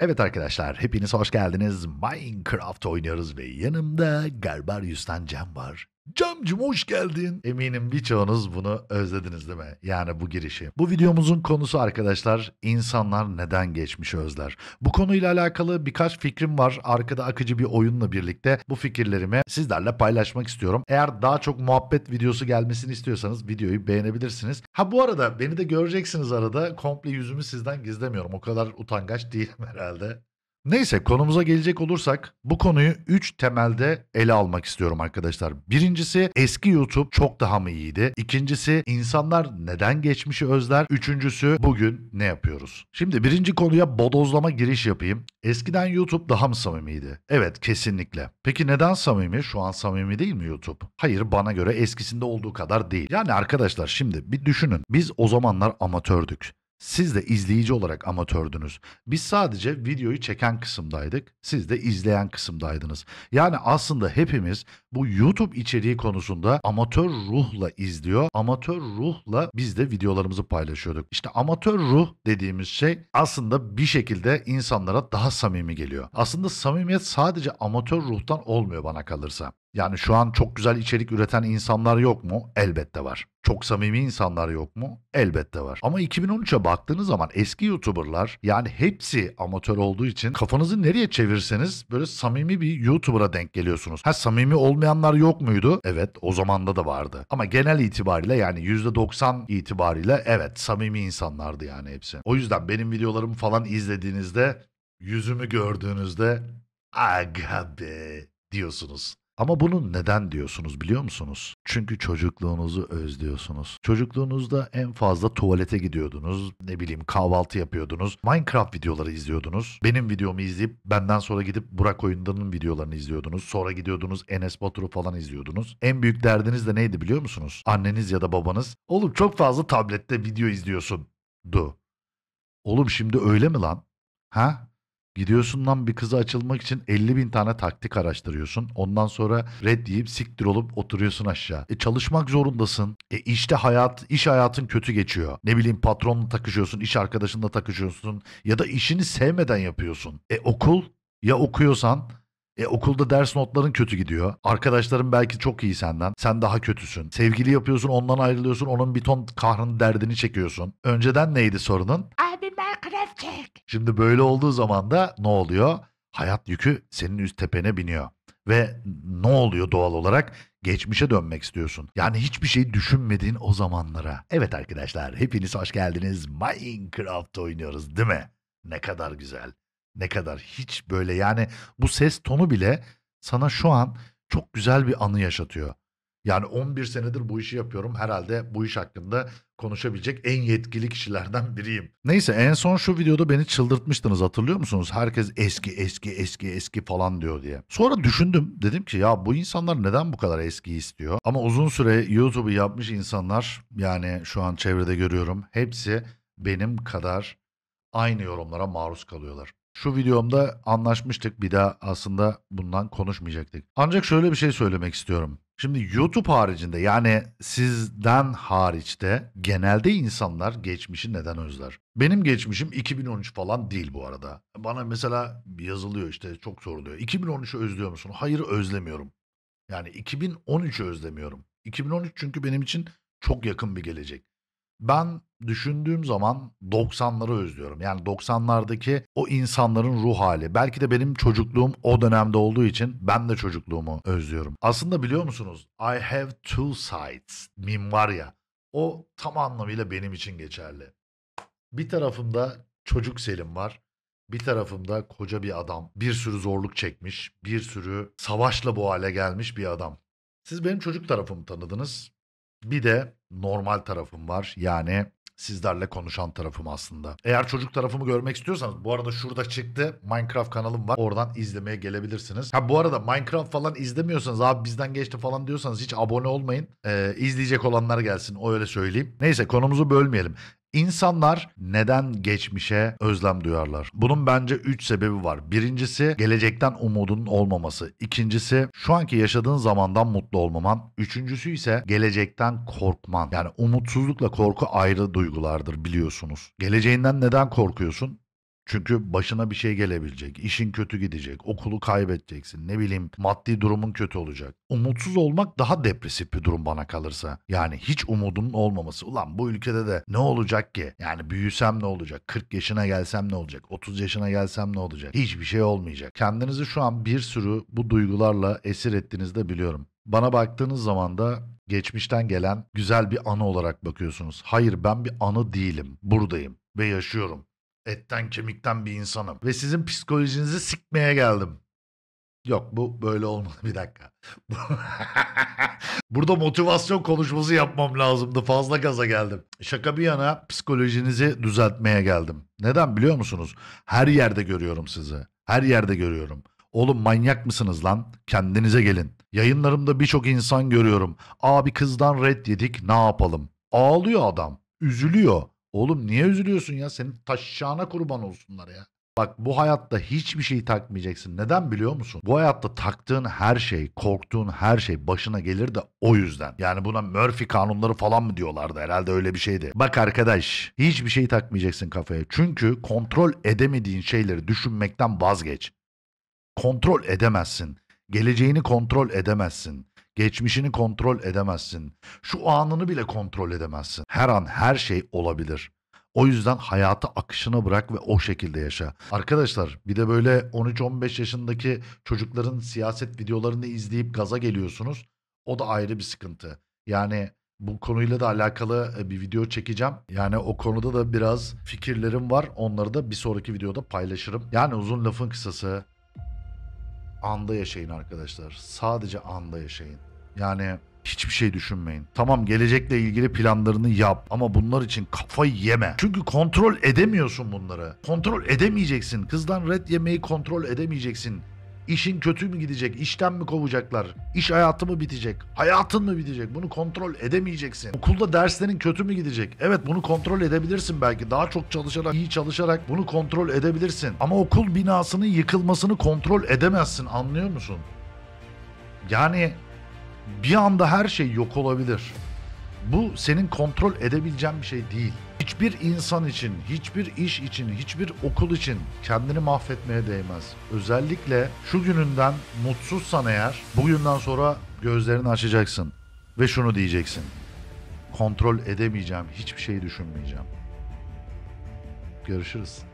Evet arkadaşlar, hepiniz hoş geldiniz. Minecraft oynuyoruz ve yanımda Garbarius'tan Cem var. Camcım hoş geldin. Eminim birçoğunuz bunu özlediniz değil mi? Yani bu girişi. Bu videomuzun konusu arkadaşlar insanlar neden geçmişi özler? Bu konuyla alakalı birkaç fikrim var. Arkada akıcı bir oyunla birlikte bu fikirlerimi sizlerle paylaşmak istiyorum. Eğer daha çok muhabbet videosu gelmesini istiyorsanız videoyu beğenebilirsiniz. Ha bu arada beni de göreceksiniz arada. Komple yüzümü sizden gizlemiyorum. O kadar utangaç değilim herhalde. Neyse konumuza gelecek olursak bu konuyu 3 temelde ele almak istiyorum arkadaşlar. Birincisi eski YouTube çok daha mı iyiydi? İkincisi insanlar neden geçmişi özler? Üçüncüsü bugün ne yapıyoruz? Şimdi birinci konuya bodozlama giriş yapayım. Eskiden YouTube daha mı samimiydi? Evet kesinlikle. Peki neden samimi? Şu an samimi değil mi YouTube? Hayır bana göre eskisinde olduğu kadar değil. Yani arkadaşlar şimdi bir düşünün. Biz o zamanlar amatördük. Siz de izleyici olarak amatördünüz. Biz sadece videoyu çeken kısımdaydık. Siz de izleyen kısımdaydınız. Yani aslında hepimiz bu YouTube içeriği konusunda amatör ruhla izliyor. Amatör ruhla biz de videolarımızı paylaşıyorduk. İşte amatör ruh dediğimiz şey aslında bir şekilde insanlara daha samimi geliyor. Aslında samimiyet sadece amatör ruhtan olmuyor bana kalırsa. Yani şu an çok güzel içerik üreten insanlar yok mu? Elbette var. Çok samimi insanlar yok mu? Elbette var. Ama 2013'e baktığınız zaman eski YouTuber'lar yani hepsi amatör olduğu için kafanızı nereye çevirseniz böyle samimi bir YouTuber'a denk geliyorsunuz. Ha samimi olmayanlar yok muydu? Evet o zaman da vardı. Ama genel itibariyle yani %90 itibariyle evet samimi insanlardı yani hepsi. O yüzden benim videolarımı falan izlediğinizde yüzümü gördüğünüzde aga be diyorsunuz. Ama bunu neden diyorsunuz biliyor musunuz? Çünkü çocukluğunuzu özlüyorsunuz. Çocukluğunuzda en fazla tuvalete gidiyordunuz, ne bileyim kahvaltı yapıyordunuz, Minecraft videoları izliyordunuz. Benim videomu izleyip benden sonra gidip Burak Oyundan'ın videolarını izliyordunuz. Sonra gidiyordunuz Enes Batur'u falan izliyordunuz. En büyük derdiniz de neydi biliyor musunuz? Anneniz ya da babanız, oğlum çok fazla tablette video izliyorsun du. Oğlum şimdi öyle mi lan? Ha? Gidiyorsun lan bir kıza açılmak için 50 bin tane taktik araştırıyorsun. Ondan sonra red deyip siktir olup oturuyorsun aşağı. E çalışmak zorundasın. E işte hayat, iş hayatın kötü geçiyor. Ne bileyim patronla takışıyorsun, iş arkadaşınla takışıyorsun. Ya da işini sevmeden yapıyorsun. E okul, ya okuyorsan e okulda ders notların kötü gidiyor. Arkadaşların belki çok iyi senden. Sen daha kötüsün. Sevgili yapıyorsun ondan ayrılıyorsun. Onun bir ton kahrın derdini çekiyorsun. Önceden neydi sorunun? Abi krefçek. Şimdi böyle olduğu zaman da ne oluyor? Hayat yükü senin üst tepene biniyor. Ve ne oluyor doğal olarak? Geçmişe dönmek istiyorsun. Yani hiçbir şey düşünmediğin o zamanlara. Evet arkadaşlar hepiniz hoş geldiniz. Minecraft oynuyoruz değil mi? Ne kadar güzel. Ne kadar hiç böyle yani bu ses tonu bile sana şu an çok güzel bir anı yaşatıyor. Yani 11 senedir bu işi yapıyorum. Herhalde bu iş hakkında konuşabilecek en yetkili kişilerden biriyim. Neyse en son şu videoda beni çıldırtmıştınız hatırlıyor musunuz? Herkes eski eski eski eski falan diyor diye. Sonra düşündüm dedim ki ya bu insanlar neden bu kadar eski istiyor? Ama uzun süre YouTube'u yapmış insanlar yani şu an çevrede görüyorum hepsi benim kadar aynı yorumlara maruz kalıyorlar. Şu videomda anlaşmıştık bir daha aslında bundan konuşmayacaktık. Ancak şöyle bir şey söylemek istiyorum. Şimdi YouTube haricinde yani sizden hariçte genelde insanlar geçmişi neden özler? Benim geçmişim 2013 falan değil bu arada. Bana mesela yazılıyor işte çok soruluyor. 2013'ü özlüyor musun? Hayır özlemiyorum. Yani 2013'ü özlemiyorum. 2013 çünkü benim için çok yakın bir gelecek. Ben düşündüğüm zaman 90'ları özlüyorum. Yani 90'lardaki o insanların ruh hali. Belki de benim çocukluğum o dönemde olduğu için ben de çocukluğumu özlüyorum. Aslında biliyor musunuz? I have two sides mim var ya. O tam anlamıyla benim için geçerli. Bir tarafımda çocuk Selim var. Bir tarafımda koca bir adam. Bir sürü zorluk çekmiş. Bir sürü savaşla bu hale gelmiş bir adam. Siz benim çocuk tarafımı tanıdınız. Bir de normal tarafım var. Yani sizlerle konuşan tarafım aslında. Eğer çocuk tarafımı görmek istiyorsanız bu arada şurada çıktı Minecraft kanalım var. Oradan izlemeye gelebilirsiniz. Ha bu arada Minecraft falan izlemiyorsanız abi bizden geçti falan diyorsanız hiç abone olmayın. Ee, izleyecek olanlar gelsin o öyle söyleyeyim. Neyse konumuzu bölmeyelim. İnsanlar neden geçmişe özlem duyarlar? Bunun bence 3 sebebi var. Birincisi gelecekten umudunun olmaması. İkincisi şu anki yaşadığın zamandan mutlu olmaman. Üçüncüsü ise gelecekten korkman. Yani umutsuzlukla korku ayrı duygulardır biliyorsunuz. Geleceğinden neden korkuyorsun? Çünkü başına bir şey gelebilecek, işin kötü gidecek, okulu kaybedeceksin, ne bileyim maddi durumun kötü olacak. Umutsuz olmak daha depresif bir durum bana kalırsa. Yani hiç umudunun olmaması. Ulan bu ülkede de ne olacak ki? Yani büyüsem ne olacak? 40 yaşına gelsem ne olacak? 30 yaşına gelsem ne olacak? Hiçbir şey olmayacak. Kendinizi şu an bir sürü bu duygularla esir ettiğinizde biliyorum. Bana baktığınız zaman da geçmişten gelen güzel bir anı olarak bakıyorsunuz. Hayır ben bir anı değilim. Buradayım ve yaşıyorum etten kemikten bir insanım ve sizin psikolojinizi sikmeye geldim. Yok bu böyle olmadı bir dakika. Burada motivasyon konuşması yapmam lazımdı. Fazla gaza geldim. Şaka bir yana psikolojinizi düzeltmeye geldim. Neden biliyor musunuz? Her yerde görüyorum sizi. Her yerde görüyorum. Oğlum manyak mısınız lan? Kendinize gelin. Yayınlarımda birçok insan görüyorum. Abi kızdan red yedik ne yapalım? Ağlıyor adam. Üzülüyor. Oğlum niye üzülüyorsun ya? Senin taşşağına kurban olsunlar ya. Bak bu hayatta hiçbir şey takmayacaksın. Neden biliyor musun? Bu hayatta taktığın her şey, korktuğun her şey başına gelir de o yüzden. Yani buna Murphy kanunları falan mı diyorlardı herhalde öyle bir şeydi. Bak arkadaş hiçbir şey takmayacaksın kafaya. Çünkü kontrol edemediğin şeyleri düşünmekten vazgeç. Kontrol edemezsin. Geleceğini kontrol edemezsin. Geçmişini kontrol edemezsin. Şu anını bile kontrol edemezsin. Her an her şey olabilir. O yüzden hayatı akışına bırak ve o şekilde yaşa. Arkadaşlar bir de böyle 13-15 yaşındaki çocukların siyaset videolarını izleyip gaza geliyorsunuz. O da ayrı bir sıkıntı. Yani bu konuyla da alakalı e, bir video çekeceğim. Yani o konuda da biraz fikirlerim var. Onları da bir sonraki videoda paylaşırım. Yani uzun lafın kısası Anda yaşayın arkadaşlar. Sadece anda yaşayın. Yani hiçbir şey düşünmeyin. Tamam gelecekle ilgili planlarını yap ama bunlar için kafayı yeme. Çünkü kontrol edemiyorsun bunları. Kontrol edemeyeceksin. Kızdan red yemeyi kontrol edemeyeceksin. İşin kötü mü gidecek? İşten mi kovacaklar? İş hayatı mı bitecek? Hayatın mı bitecek? Bunu kontrol edemeyeceksin. Okulda derslerin kötü mü gidecek? Evet bunu kontrol edebilirsin belki. Daha çok çalışarak, iyi çalışarak bunu kontrol edebilirsin. Ama okul binasının yıkılmasını kontrol edemezsin. Anlıyor musun? Yani bir anda her şey yok olabilir. Bu senin kontrol edebileceğin bir şey değil. Hiçbir insan için, hiçbir iş için, hiçbir okul için kendini mahvetmeye değmez. Özellikle şu gününden mutsuzsan eğer, bugünden sonra gözlerini açacaksın ve şunu diyeceksin. Kontrol edemeyeceğim, hiçbir şey düşünmeyeceğim. Görüşürüz.